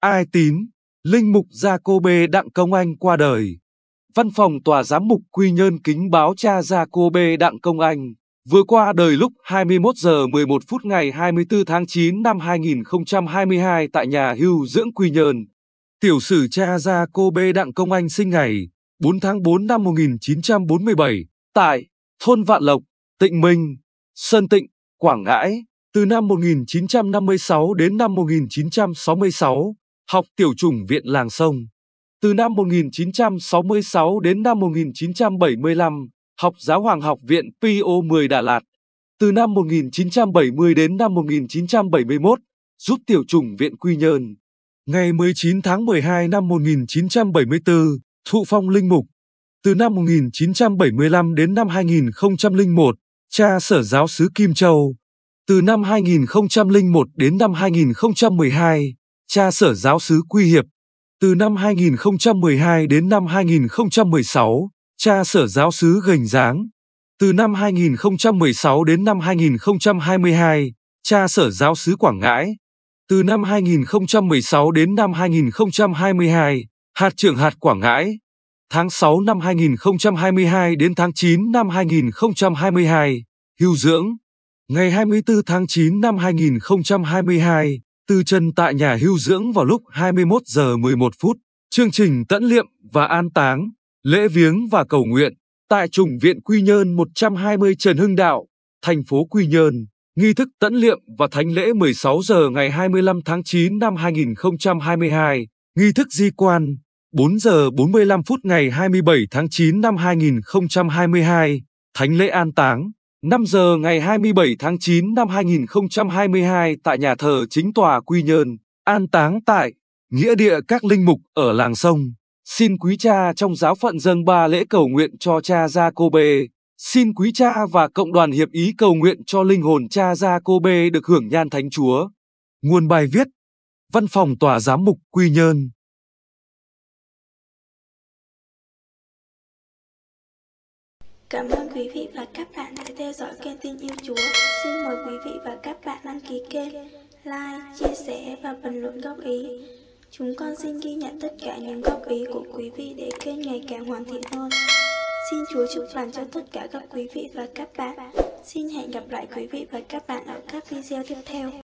Ai tín, linh mục gia cô bê Đặng Công Anh qua đời. Văn phòng Tòa Giám mục Quy Nhơn kính báo cha gia cô bê Đặng Công Anh vừa qua đời lúc 21 giờ 11 phút ngày 24 tháng 9 năm 2022 tại nhà hưu dưỡng Quy Nhơn. Tiểu sử cha gia cô bê Đặng Công Anh sinh ngày 4 tháng 4 năm 1947 tại thôn Vạn Lộc, Tịnh Minh, Sơn Tịnh, Quảng Ngãi từ năm 1956 đến năm 1966 học tiểu chủng viện làng sông. Từ năm 1966 đến năm 1975, học giáo hoàng học viện PO10 Đà Lạt. Từ năm 1970 đến năm 1971, giúp tiểu chủng viện Quy Nhơn. Ngày 19 tháng 12 năm 1974, thụ phong linh mục. Từ năm 1975 đến năm 2001, cha sở giáo xứ Kim Châu. Từ năm 2001 đến năm 2012, cha sở giáo sứ Quy Hiệp. Từ năm 2012 đến năm 2016, cha sở giáo sứ Gành Giáng. Từ năm 2016 đến năm 2022, cha sở giáo sứ Quảng Ngãi. Từ năm 2016 đến năm 2022, hạt trưởng hạt Quảng Ngãi. Tháng 6 năm 2022 đến tháng 9 năm 2022, hưu dưỡng. Ngày 24 tháng 9 năm 2022, từ chân tại nhà hưu dưỡng vào lúc 21 giờ 11 phút, chương trình tẫn liệm và an táng, lễ viếng và cầu nguyện tại trùng viện Quy Nhơn 120 Trần Hưng Đạo, thành phố Quy Nhơn. Nghi thức tẫn liệm và thánh lễ 16 giờ ngày 25 tháng 9 năm 2022, nghi thức di quan 4 giờ 45 phút ngày 27 tháng 9 năm 2022, thánh lễ an táng 5 giờ ngày 27 tháng 9 năm 2022 tại nhà thờ chính tòa Quy Nhơn, an táng tại nghĩa địa các linh mục ở làng sông. Xin quý cha trong giáo phận dâng ba lễ cầu nguyện cho cha Gia Cô Bê. Xin quý cha và cộng đoàn hiệp ý cầu nguyện cho linh hồn cha Gia Cô Bê được hưởng nhan thánh chúa. Nguồn bài viết Văn phòng Tòa Giám mục Quy Nhơn Cảm ơn quý vị và các bạn đã theo dõi kênh Tin Yêu Chúa. Xin mời quý vị và các bạn đăng ký kênh, like, chia sẻ và bình luận góp ý. Chúng con xin ghi nhận tất cả những góp ý của quý vị để kênh ngày càng hoàn thiện hơn. Xin Chúa chúc lành cho tất cả các quý vị và các bạn. Xin hẹn gặp lại quý vị và các bạn ở các video tiếp theo.